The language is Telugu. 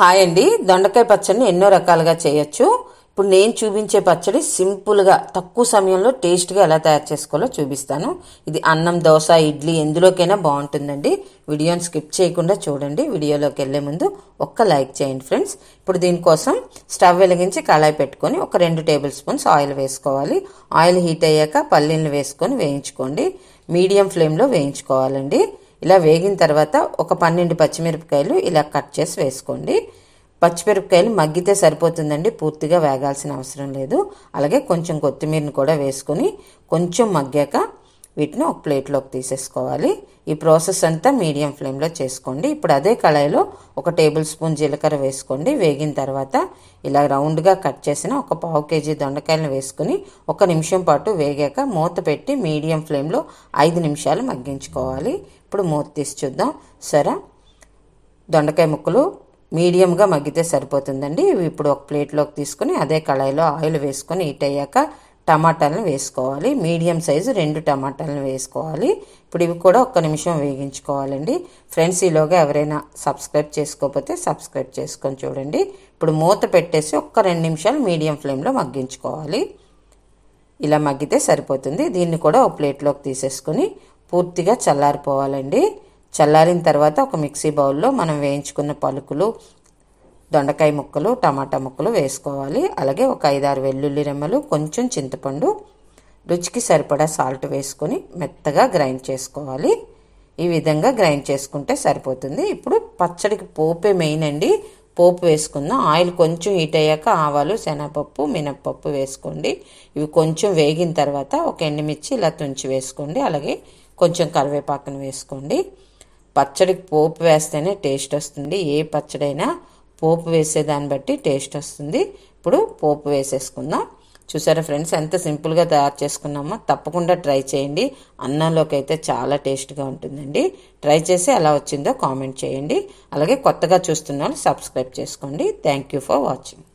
హాయ్ అండి దొండకాయ పచ్చడిని ఎన్నో రకాలుగా చేయొచ్చు ఇప్పుడు నేను చూపించే పచ్చడి సింపుల్గా తక్కువ సమయంలో టేస్ట్గా ఎలా తయారు చేసుకోవాలో చూపిస్తాను ఇది అన్నం దోశ ఇడ్లీ ఎందులోకైనా బాగుంటుందండి వీడియోని స్కిప్ చేయకుండా చూడండి వీడియోలోకి వెళ్లే ముందు ఒక్క లైక్ చేయండి ఫ్రెండ్స్ ఇప్పుడు దీనికోసం స్టవ్ వెలిగించి కళాయి పెట్టుకొని ఒక రెండు టేబుల్ స్పూన్స్ ఆయిల్ వేసుకోవాలి ఆయిల్ హీట్ అయ్యాక పల్లీలు వేసుకొని వేయించుకోండి మీడియం ఫ్లేమ్లో వేయించుకోవాలండి ఇలా వేగిన తర్వాత ఒక పన్నెండు పచ్చిమిరపకాయలు ఇలా కట్ చేసి వేసుకోండి పచ్చిమిరపకాయలు మగ్గితే సరిపోతుందండి పూర్తిగా వేగాల్సిన అవసరం లేదు అలాగే కొంచెం కొత్తిమీరని కూడా వేసుకొని కొంచెం మగ్గాక వీటిని ఒక ప్లేట్లోకి తీసేసుకోవాలి ఈ ప్రాసెస్ అంతా మీడియం ఫ్లేమ్లో చేసుకోండి ఇప్పుడు అదే కళాయిలో ఒక టేబుల్ స్పూన్ జీలకర్ర వేసుకోండి వేగిన తర్వాత ఇలా రౌండ్గా కట్ చేసిన ఒక పావు కేజీ దొండకాయలను వేసుకుని ఒక నిమిషం పాటు వేగాక మూత పెట్టి మీడియం ఫ్లేమ్లో ఐదు నిమిషాలు మగ్గించుకోవాలి ఇప్పుడు మూత తీసి చూద్దాం సరే దొండకాయ ముక్కలు మీడియంగా మగ్గితే సరిపోతుందండి ఇవి ఇప్పుడు ఒక ప్లేట్లోకి తీసుకుని అదే కళాయిలో ఆయిల్ వేసుకొని హీట్ అయ్యాక టమాటాలను వేసుకోవాలి మీడియం సైజు రెండు టమాటాలను వేసుకోవాలి ఇప్పుడు ఇవి కూడా ఒక్క నిమిషం వేగించుకోవాలండి ఫ్రెండ్స్ ఈలోగా ఎవరైనా సబ్స్క్రైబ్ చేసుకోకపోతే సబ్స్క్రైబ్ చేసుకొని చూడండి ఇప్పుడు మూత పెట్టేసి ఒక్క రెండు నిమిషాలు మీడియం ఫ్లేమ్లో మగ్గించుకోవాలి ఇలా మగ్గితే సరిపోతుంది దీన్ని కూడా ఒక ప్లేట్లోకి తీసేసుకొని పూర్తిగా చల్లారిపోవాలండి చల్లారిన తర్వాత ఒక మిక్సీ బౌల్లో మనం వేయించుకున్న పలుకులు దొండకాయ ముక్కలు టమాటా ముక్కలు వేసుకోవాలి అలాగే ఒక ఐదారు వెల్లుల్లి రెమ్మలు కొంచెం చింతపండు రుచికి సరిపడా సాల్ట్ వేసుకొని మెత్తగా గ్రైండ్ చేసుకోవాలి ఈ విధంగా గ్రైండ్ చేసుకుంటే సరిపోతుంది ఇప్పుడు పచ్చడికి పోపే మెయిన్ అండి పోపు వేసుకుందాం ఆయిల్ కొంచెం హీట్ అయ్యాక ఆవాలు శనగపప్పు మినప్పప్పు వేసుకోండి ఇవి కొంచెం వేగిన తర్వాత ఒక ఎండుమిర్చి ఇలా తుంచి వేసుకోండి అలాగే కొంచెం కరివేపాకును వేసుకోండి పచ్చడికి పోపు వేస్తేనే టేస్ట్ వస్తుంది ఏ పచ్చడైనా పోపు వేసేదాన్ని బట్టి టేస్ట్ వస్తుంది ఇప్పుడు పోపు వేసేసుకుందాం చూసారా ఫ్రెండ్స్ ఎంత సింపుల్గా తయారు చేసుకున్నామో తప్పకుండా ట్రై చేయండి అన్నంలోకి అయితే చాలా టేస్ట్గా ఉంటుందండి ట్రై చేసి ఎలా వచ్చిందో కామెంట్ చేయండి అలాగే కొత్తగా చూస్తున్న సబ్స్క్రైబ్ చేసుకోండి థ్యాంక్ యూ ఫర్ వాచింగ్